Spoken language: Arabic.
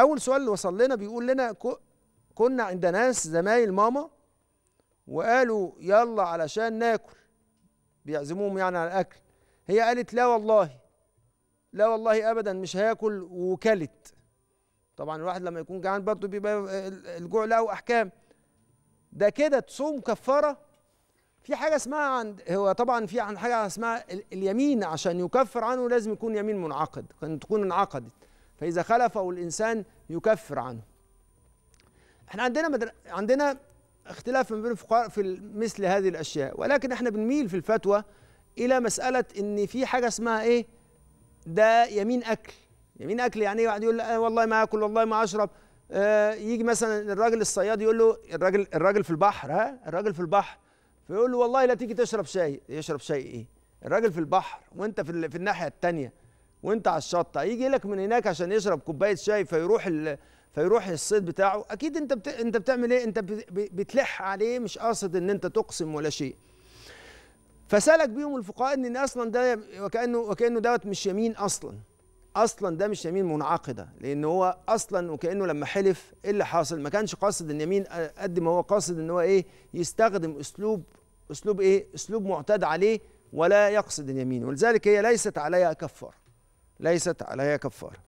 اول سؤال اللي وصل لنا بيقول لنا كنا عند ناس زمايل ماما وقالوا يلا علشان ناكل بيعزموهم يعني على الاكل هي قالت لا والله لا والله ابدا مش هاكل وكلت طبعا الواحد لما يكون جعان برضه بيبقى الجوع له احكام ده كده تصوم كفاره في حاجه اسمها عند هو طبعا في عن حاجه اسمها اليمين عشان يكفر عنه لازم يكون يمين منعقد تكون انعقدت فإذا خلفه الإنسان يكفر عنه احنا عندنا مدر... عندنا اختلاف ما بين الفقهاء في مثل هذه الأشياء ولكن احنا بنميل في الفتوى إلى مسألة إن في حاجة اسمها إيه ده يمين أكل يمين أكل يعني واحد يقول اه والله ما آكل والله ما أشرب آه يجي مثلا الراجل الصياد يقول له الراجل الراجل في البحر ها الراجل في البحر فيقول له والله لا تيجي تشرب شاي يشرب شاي ايه الراجل في البحر وانت في, في الناحيه الثانيه وانت على الشط هيجي لك من هناك عشان يشرب كوبايه شاي فيروح ال... فيروح الصيد بتاعه اكيد انت بت... انت بتعمل ايه انت ب... بتلح عليه مش قاصد ان انت تقسم ولا شيء فسالك بيهم الفقهاء ان اصلا ده وكانه وكانه دوت مش يمين اصلا اصلا ده مش يمين منعقده لان هو اصلا وكانه لما حلف ايه اللي حاصل ما كانش قاصد اليمين قد ما هو قاصد ان هو ايه يستخدم اسلوب اسلوب ايه اسلوب معتاد عليه ولا يقصد اليمين ولذلك هي ليست عليها كفاره ليست عليها كفارة